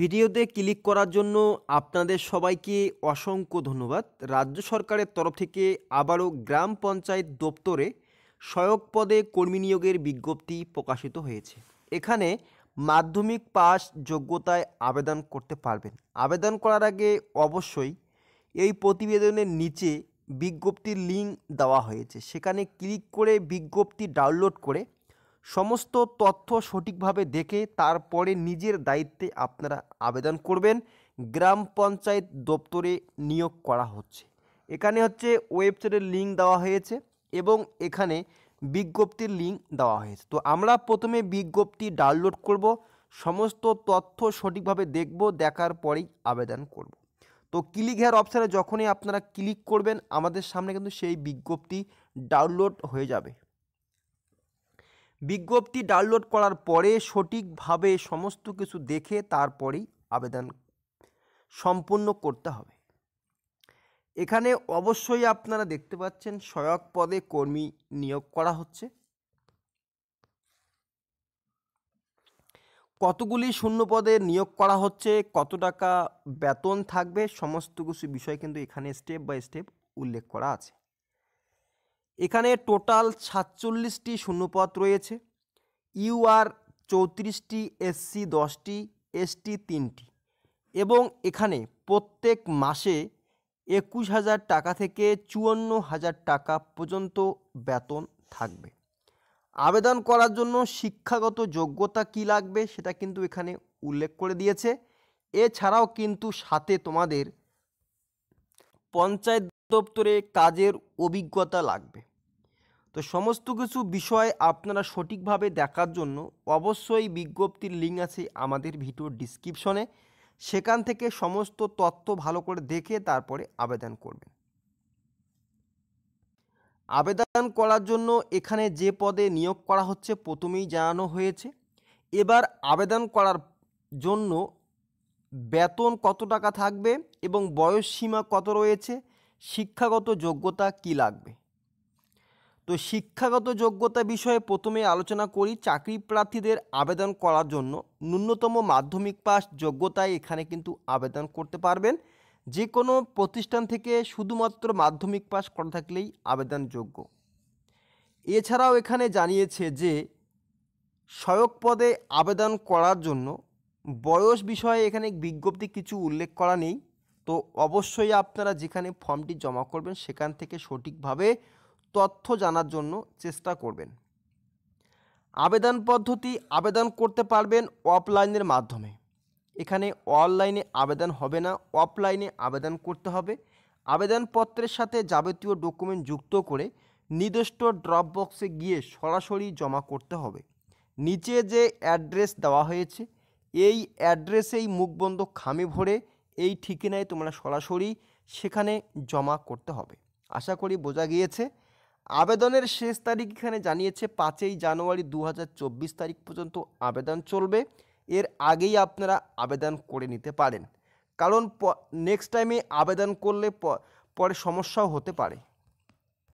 ভিডিওতে ক্লিক করার জন্য আপনাদের সবাইকে অসংখ্য ধন্যবাদ রাজ্য সরকারের তরফ থেকে আবারও গ্রাম পঞ্চায়েত দপ্তরে সহায়ক পদে কর্মী নিয়োগের বিজ্ঞপ্তি প্রকাশিত হয়েছে এখানে মাধ্যমিক পাস যোগ্যতায় আবেদন করতে পারবেন আবেদন করার আগে অবশ্যই এই প্রতিবেদনের নিচে বিজ্ঞপ্তির লিঙ্ক দেওয়া হয়েছে সেখানে ক্লিক করে বিজ্ঞপ্তি ডাউনলোড করে সমস্ত তথ্য সঠিকভাবে দেখে তারপরে নিজের দায়িত্বে আপনারা আবেদন করবেন গ্রাম পঞ্চায়েত দপ্তরে নিয়োগ করা হচ্ছে এখানে হচ্ছে ওয়েবসাইটের লিঙ্ক দেওয়া হয়েছে এবং এখানে বিজ্ঞপ্তির লিঙ্ক দেওয়া হয়েছে তো আমরা প্রথমে বিজ্ঞপ্তি ডাউনলোড করব সমস্ত তথ্য সঠিকভাবে দেখব দেখার পরেই আবেদন করব। তো ক্লিক হেয়ার অপশানে যখনই আপনারা ক্লিক করবেন আমাদের সামনে কিন্তু সেই বিজ্ঞপ্তি ডাউনলোড হয়ে যাবে বিজ্ঞপ্তি ডাউনলোড করার পরে সঠিকভাবে সমস্ত কিছু দেখে তারপরেই আবেদন সম্পূর্ণ করতে হবে এখানে অবশ্যই আপনারা দেখতে পাচ্ছেন সহায়ক পদে কর্মী নিয়োগ করা হচ্ছে কতগুলি শূন্য পদে নিয়োগ করা হচ্ছে কত টাকা বেতন থাকবে সমস্ত কিছু বিষয় কিন্তু এখানে স্টেপ বাই স্টেপ উল্লেখ করা আছে এখানে টোটাল সাতচল্লিশটি শূন্যপথ রয়েছে ইউআর চৌত্রিশটি এসসি দশটি এসটি তিনটি এবং এখানে প্রত্যেক মাসে একুশ হাজার টাকা থেকে চুয়ান্ন হাজার টাকা পর্যন্ত বেতন থাকবে আবেদন করার জন্য শিক্ষাগত যোগ্যতা কি লাগবে সেটা কিন্তু এখানে উল্লেখ করে দিয়েছে এছাড়াও কিন্তু সাথে তোমাদের পঞ্চায়েত দপ্তরে কাজের অভিজ্ঞতা লাগবে তো সমস্ত কিছু বিষয় আপনারা সঠিকভাবে দেখার জন্য অবশ্যই বিজ্ঞপ্তির লিঙ্ক আছে আমাদের ভিডিও ডিসক্রিপশনে সেখান থেকে সমস্ত তথ্য ভালো করে দেখে তারপরে আবেদন করবেন আবেদন করার জন্য এখানে যে পদে নিয়োগ করা হচ্ছে প্রথমেই জানানো হয়েছে এবার আবেদন করার জন্য বেতন কত টাকা থাকবে এবং বয়স সীমা কত রয়েছে শিক্ষাগত যোগ্যতা কি লাগবে তো শিক্ষাগত যোগ্যতা বিষয়ে প্রথমে আলোচনা করি চাকরি প্রার্থীদের আবেদন করার জন্য ন্যূনতম মাধ্যমিক পাস যোগ্যতায় এখানে কিন্তু আবেদন করতে পারবেন যে কোনো প্রতিষ্ঠান থেকে শুধুমাত্র মাধ্যমিক পাস করা থাকলেই আবেদনযোগ্য এছাড়াও এখানে জানিয়েছে যে সহায়ক পদে আবেদন করার জন্য বয়স বিষয়ে এখানে বিজ্ঞপ্তি কিছু উল্লেখ করা নেই তো অবশ্যই আপনারা যেখানে ফর্মটি জমা করবেন সেখান থেকে সঠিকভাবে তথ্য জানার জন্য চেষ্টা করবেন আবেদন পদ্ধতি আবেদন করতে পারবেন অফলাইনের মাধ্যমে এখানে অনলাইনে আবেদন হবে না অফলাইনে আবেদন করতে হবে আবেদনপত্রের সাথে যাবতীয় ডকুমেন্ট যুক্ত করে নির্দিষ্ট ড্রপ বক্সে গিয়ে সরাসরি জমা করতে হবে নিচে যে অ্যাড্রেস দেওয়া হয়েছে এই অ্যাড্রেসেই মুখবন্ধ খামে ভরে এই ঠিকানায় তোমরা সরাসরি সেখানে জমা করতে হবে আশা করি বোঝা গিয়েছে আবেদনের শেষ তারিখ এখানে জানিয়েছে পাঁচই জানুয়ারি দু তারিখ পর্যন্ত আবেদন চলবে এর আগেই আপনারা আবেদন করে নিতে পারেন কারণ নেক্সট টাইমে আবেদন করলে পরে সমস্যাও হতে পারে